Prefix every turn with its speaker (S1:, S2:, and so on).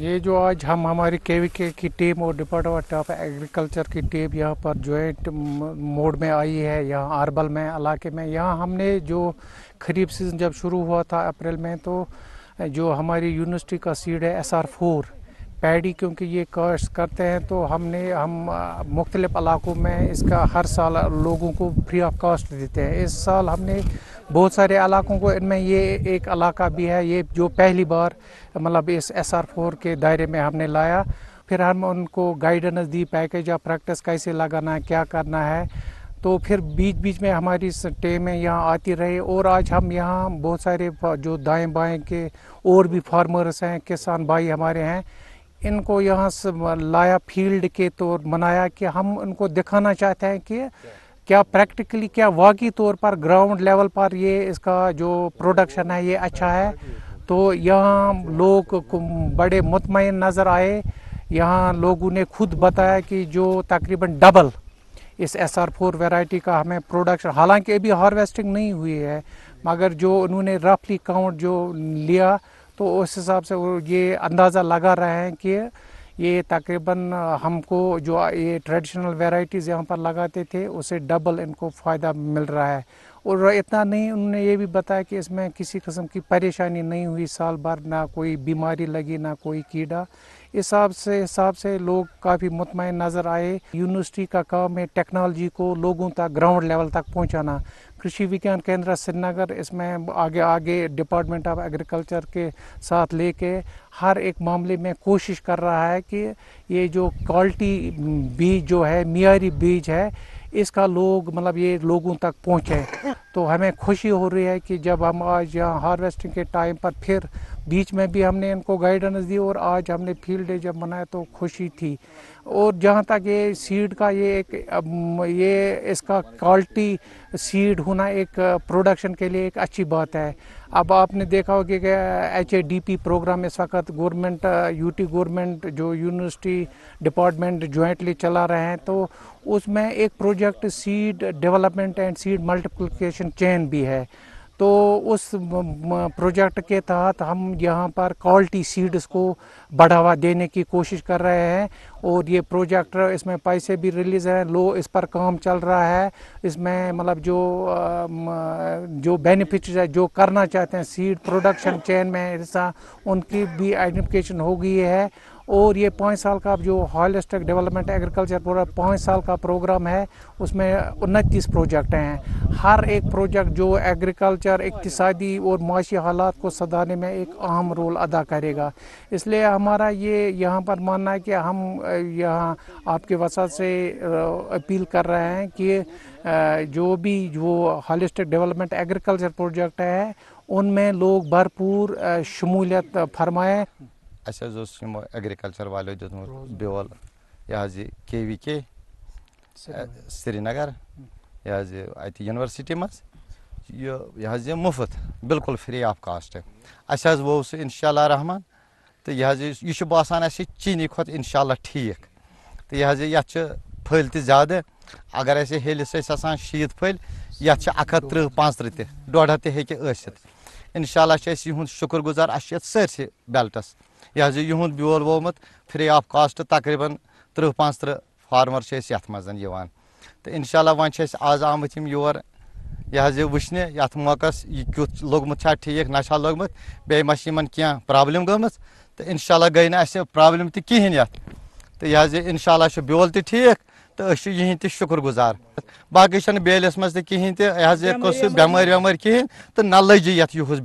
S1: ये जो आज हम हमारी के की टीम और डिपार्टमेंट ऑफ एग्रीकल्चर की टीम यहाँ पर जॉइंट मोड में आई है यहाँ आरबल में इलाके में यहाँ हमने जो खरीफ सीज़न जब शुरू हुआ था अप्रैल में तो जो हमारी यूनिवर्सिटी का सीड है एस आर फोर पैडी क्योंकि ये काश्त करते हैं तो हमने हम मुख्तलिफ़ इलाकों में इसका हर साल लोगों को फ्री ऑफ कास्ट देते हैं इस साल हमने बहुत सारे इलाकों को इनमें ये एक इलाका भी है ये जो पहली बार मतलब इस एस आर फोर के दायरे में हमने लाया फिर हम उनको गाइडेंस दी पैकेज या प्रैक्टिस कैसे लगाना है क्या करना है तो फिर बीच बीच में हमारी स्टे में यहाँ आती रहे और आज हम यहाँ बहुत सारे जो दाएं बाएं के और भी फार्मर्स हैं किसान भाई हमारे हैं इनको यहाँ से लाया फील्ड के तौर मनाया कि हम उनको दिखाना चाहते हैं कि क्या प्रैक्टिकली क्या वाकई तौर पर ग्राउंड लेवल पर ये इसका जो प्रोडक्शन है ये अच्छा है तो यहाँ लोग बड़े मुतमिन नज़र आए यहाँ लोगों ने खुद बताया कि जो तकरीबन डबल इस एस आर फोर वेराइटी का हमें प्रोडक्शन हालांकि अभी हार्वेस्टिंग नहीं हुई है मगर जो उन्होंने रफली काउंट जो लिया तो उस हिसाब से वो ये अंदाज़ा लगा रहे हैं कि ये तकरीबन हमको जो ये ट्रेडिशनल वेराइटीज़ यहाँ पर लगाते थे उसे डबल इनको फ़ायदा मिल रहा है और इतना नहीं उन्होंने ये भी बताया कि इसमें किसी किस्म की परेशानी नहीं हुई साल भर ना कोई बीमारी लगी ना कोई कीड़ा इस हिसाब से हिसाब से लोग काफ़ी मुतमिन नज़र आए यूनिवर्सिटी का काम है टेक्नोलॉजी को लोगों तक ग्राउंड लेवल तक पहुँचाना कृषि विज्ञान केंद्र श्रीनगर इसमें आगे आगे डिपार्टमेंट ऑफ एग्रीकल्चर के साथ लेके हर एक मामले में कोशिश कर रहा है कि ये जो क्वालिटी बीज जो है मीरी बीज है इसका लोग मतलब ये लोगों तक पहुँचे तो हमें खुशी हो रही है कि जब हम आज यहाँ हार्वेस्टिंग के टाइम पर फिर बीच में भी हमने इनको गाइडेंस दी और आज हमने फील्ड डे जब मनाया तो खुशी थी और जहाँ तक ये सीड का ये एक ये इसका क्वालिटी सीड होना एक प्रोडक्शन के लिए एक अच्छी बात है अब आपने देखा होगा कि H A D P program इस वक्त गवर्नमेंट यूटी गवर्नमेंट जो यूनिवर्सिटी डिपार्टमेंट जॉइंटली चला रहे हैं तो उसमें एक project seed development and seed multiplication chain भी है तो उस प्रोजेक्ट के तहत हम यहाँ पर क्वालिटी सीड्स को बढ़ावा देने की कोशिश कर रहे हैं और ये प्रोजेक्ट इसमें पैसे भी रिलीज़ हैं लो इस पर काम चल रहा है इसमें मतलब जो जो बेनिफिट्स है जो करना चाहते हैं सीड प्रोडक्शन चेन में हिस्सा उनकी भी आइडेंटिफिकेशन हो गई है और ये पाँच साल का जो हॉलिस्टिक डेवलपमेंट एग्रीकल्चर पूरा पाँच साल का प्रोग्राम है उसमें उनतीस प्रोजेक्ट हैं हर एक प्रोजेक्ट जो एग्रीकल्चर इकतदी और माशी हालात को सधारने में एक अहम रोल अदा करेगा इसलिए हमारा ये यहाँ पर मानना है कि हम यहाँ आपके वसा से अपील कर रहे हैं कि जो भी वो हॉलिस्टिक डेवलपमेंट एग्रीकल्चर प्रोजेक्ट है उनमें लोग भरपूर शमूलियत फरमाएँ
S2: اَسہِ حظ اوس یِمو ایٚگرِکَلچَر والیو دیُتمُت بیول یہِ حظ یہِ کے وی کے سرینگر یہِ حظ یہِ اَتہِ یوٗنیورسِٹی منٛز یہِ یہِ حظ یہِ مُفت بِلکُل فِرٛی آف کاسٹ اَسہِ حظ ووٚو سُہ اِنشاء اللہ رحمان تہٕ یہِ حظ یہِ چھُ باسان اَسہِ چیٖنی کھۄتہٕ اِنشاء اللہ ٹھیٖک تہٕ یہِ حظ یہِ یَتھ چھِ پھٔلۍ تہِ زیادٕ اگر اَسہِ ہیٚلِس ٲسۍ آسان شیٖتھ پھٔلۍ یَتھ چھِ اَکھ ہَتھ تٕرٛہ پانٛژھ تٕرٛہ تہِ ڈۄڈ ہَتھ تہِ ہیٚکہِ ٲسِتھ اِنشاء اللہ چھِ أسۍ یِہُنٛد شُکُر گُزار اَسہِ چھِ یَتھ سٲرسٕے بیلٹَس यह हज युद ब्योल वोमुत फ्री ऑफ कास्ट तकरीबन त्रह पंच फार्मर ये मजान तो इनशाला वह आज आमत योर यह हज वुचने ये मौक़ यह क्युत लोगमुत ठीक ना लोगमुत बेहन क्या प्रॉब्लम गम तो इनशाला गई ना प्रॉब्लम तो कहें ये तो यह हज इनशाला ब्योल तो ठीक तो यहन ते शुक्र गुजार बाकी बेलस मज कहें तो यह हज बेमार वेमार कहें तो न लजी ये यूस